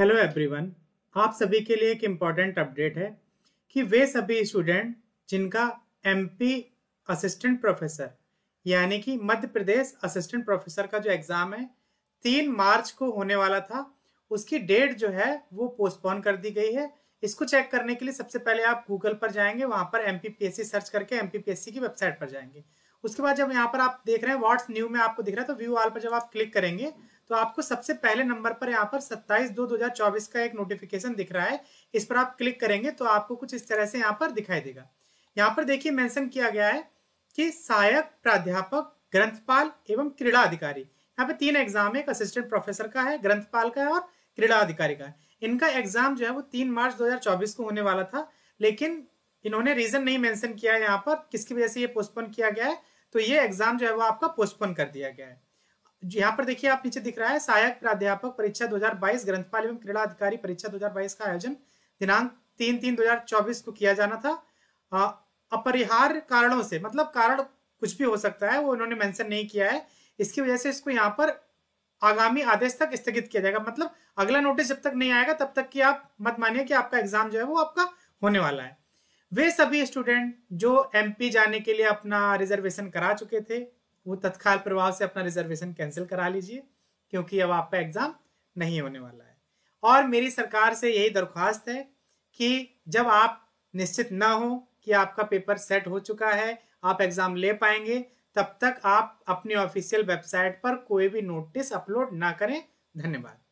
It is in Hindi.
हेलो एवरीवन आप सभी के लिए एक इम्पॉर्टेंट अपडेट है कि वे सभी स्टूडेंट जिनका एमपी असिस्टेंट प्रोफेसर यानी कि मध्य प्रदेश असिस्टेंट प्रोफेसर का जो एग्ज़ाम है तीन मार्च को होने वाला था उसकी डेट जो है वो पोस्टपोन कर दी गई है इसको चेक करने के लिए सबसे पहले आप गूगल पर जाएंगे वहाँ पर एम सर्च करके एम की वेबसाइट पर जाएंगे उसके बाद जब यहाँ पर आप देख रहे हैं व्हाट्स न्यू में आपको दिख रहा है तो व्यू वाल पर जब आप क्लिक करेंगे तो आपको सबसे पहले नंबर पर यहाँ पर 27 दो 2024 का एक नोटिफिकेशन दिख रहा है इस पर आप क्लिक करेंगे तो आपको कुछ इस तरह से यहाँ पर दिखाई देगा यहाँ पर देखिए मेंशन किया गया है कि सहायक प्राध्यापक ग्रंथपाल एवं क्रीड़ा अधिकारी यहाँ पे तीन एग्जाम है एक असिस्टेंट प्रोफेसर का है ग्रंथपाल का है और क्रीड़ा अधिकारी का है इनका एग्जाम जो है वो तीन मार्च दो को होने वाला था लेकिन इन्होंने रीजन नहीं मैंशन किया है यहाँ पर किसकी वजह से ये पोस्टपोन किया गया है तो ये एग्जाम जो है वो आपका पोस्टपोन कर दिया गया है यहाँ पर देखिए आप नीचे दिख रहा है सहायक प्राध्यापक परीक्षा 2022 ग्रंथपाल एवं क्रीड़ा अधिकारी परीक्षा 2022 का आयोजन दिनांक तीन तीन 2024 को किया जाना था अपरिहार कारणों से मतलब कारण कुछ भी हो सकता है वो उन्होंने मेंशन नहीं किया है इसकी वजह से इसको यहाँ पर आगामी आदेश तक स्थगित किया जाएगा मतलब अगला नोटिस जब तक नहीं आएगा तब तक कि आप मत मानिए कि आपका एग्जाम जो है वो आपका होने वाला है वे सभी स्टूडेंट जो एमपी जाने के लिए अपना रिजर्वेशन करा चुके थे वो तत्काल प्रभाव से अपना रिजर्वेशन कैंसिल करा लीजिए क्योंकि अब आपका एग्ज़ाम नहीं होने वाला है और मेरी सरकार से यही दरख्वास्त है कि जब आप निश्चित ना हो कि आपका पेपर सेट हो चुका है आप एग्ज़ाम ले पाएंगे तब तक आप अपनी ऑफिशियल वेबसाइट पर कोई भी नोटिस अपलोड ना करें धन्यवाद